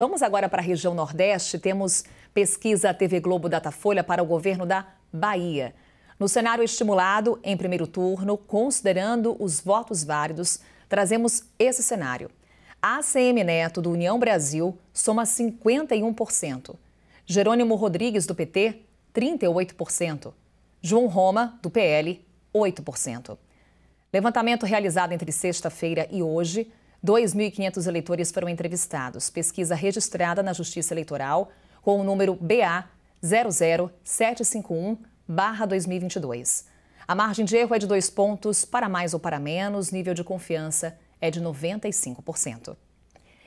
Vamos agora para a região Nordeste. Temos pesquisa TV Globo Datafolha para o governo da Bahia. No cenário estimulado em primeiro turno, considerando os votos válidos, trazemos esse cenário. ACM Neto, do União Brasil, soma 51%. Jerônimo Rodrigues, do PT, 38%. João Roma, do PL, 8%. Levantamento realizado entre sexta-feira e hoje 2.500 eleitores foram entrevistados. Pesquisa registrada na Justiça Eleitoral com o número BA 00751-2022. A margem de erro é de dois pontos, para mais ou para menos, nível de confiança é de 95%.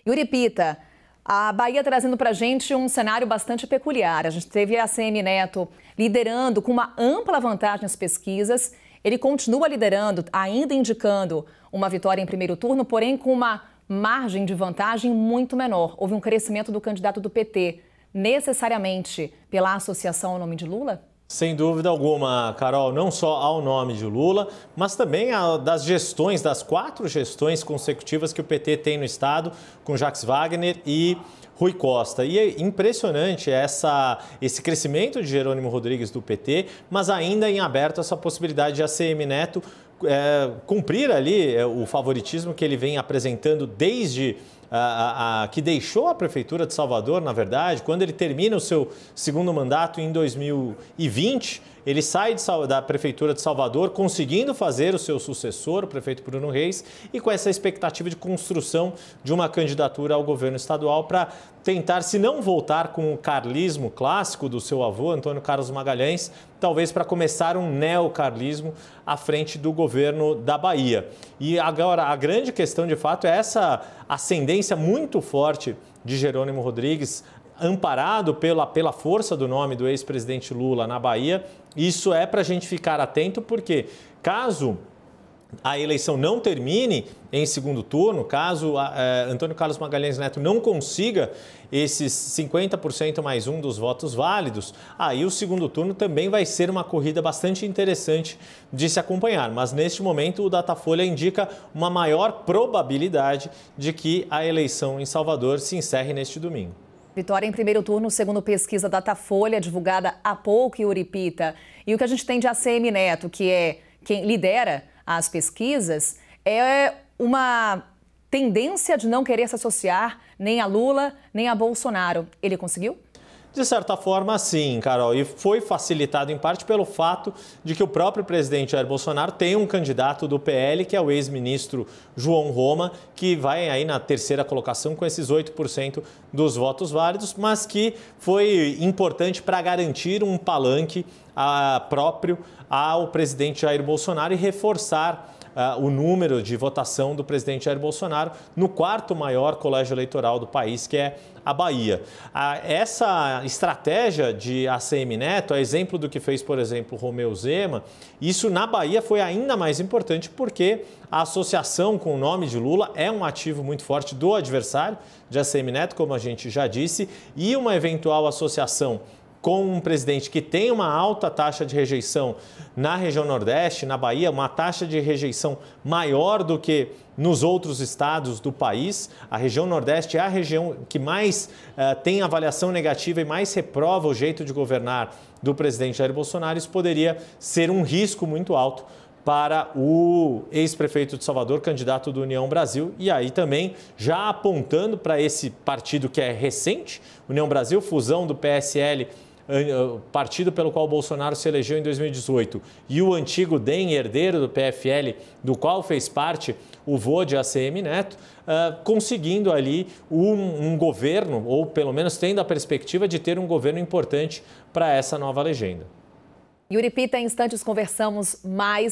Yuri Pita, a Bahia trazendo para a gente um cenário bastante peculiar. A gente teve a Cm Neto liderando com uma ampla vantagem nas pesquisas ele continua liderando, ainda indicando uma vitória em primeiro turno, porém com uma margem de vantagem muito menor. Houve um crescimento do candidato do PT, necessariamente pela associação ao nome de Lula? Sem dúvida alguma, Carol, não só ao nome de Lula, mas também a, das gestões, das quatro gestões consecutivas que o PT tem no Estado, com Jacques Wagner e Rui Costa. E é impressionante essa, esse crescimento de Jerônimo Rodrigues do PT, mas ainda em aberto essa possibilidade de ACM Neto é, cumprir ali é, o favoritismo que ele vem apresentando desde a, a, a, que deixou a Prefeitura de Salvador, na verdade, quando ele termina o seu segundo mandato em 2020 ele sai de, da Prefeitura de Salvador conseguindo fazer o seu sucessor, o prefeito Bruno Reis, e com essa expectativa de construção de uma candidatura ao governo estadual para tentar, se não voltar com o carlismo clássico do seu avô, Antônio Carlos Magalhães, talvez para começar um neocarlismo à frente do governo da Bahia. E agora, a grande questão de fato é essa ascendência muito forte de Jerônimo Rodrigues amparado pela, pela força do nome do ex-presidente Lula na Bahia. Isso é para a gente ficar atento, porque caso a eleição não termine em segundo turno, caso é, Antônio Carlos Magalhães Neto não consiga esses 50% mais um dos votos válidos, aí o segundo turno também vai ser uma corrida bastante interessante de se acompanhar. Mas neste momento, o Datafolha indica uma maior probabilidade de que a eleição em Salvador se encerre neste domingo. Vitória em primeiro turno, segundo pesquisa Datafolha, divulgada há pouco em Uripita. E o que a gente tem de ACM Neto, que é quem lidera as pesquisas, é uma tendência de não querer se associar nem a Lula, nem a Bolsonaro. Ele conseguiu? De certa forma, sim, Carol, e foi facilitado em parte pelo fato de que o próprio presidente Jair Bolsonaro tem um candidato do PL, que é o ex-ministro João Roma, que vai aí na terceira colocação com esses 8% dos votos válidos, mas que foi importante para garantir um palanque a, ah, próprio ao presidente Jair Bolsonaro e reforçar uh, o número de votação do presidente Jair Bolsonaro no quarto maior colégio eleitoral do país, que é a Bahia. Uh, essa estratégia de ACM Neto, a é exemplo do que fez, por exemplo, Romeu Zema, isso na Bahia foi ainda mais importante porque a associação com o nome de Lula é um ativo muito forte do adversário de ACM Neto, como a gente já disse, e uma eventual associação com um presidente que tem uma alta taxa de rejeição na região Nordeste, na Bahia, uma taxa de rejeição maior do que nos outros estados do país. A região Nordeste é a região que mais uh, tem avaliação negativa e mais reprova o jeito de governar do presidente Jair Bolsonaro. Isso poderia ser um risco muito alto para o ex-prefeito de Salvador, candidato do União Brasil, e aí também já apontando para esse partido que é recente, União Brasil, fusão do PSL ah, partido pelo qual Bolsonaro se elegeu em 2018, e o antigo DEM, herdeiro do PFL, do qual fez parte o vô de ACM Neto, ah, conseguindo ali um, um, governo, ou pelo menos tendo a perspectiva de ter um governo importante para essa nova legenda. Yuri Pita, em instantes conversamos mais.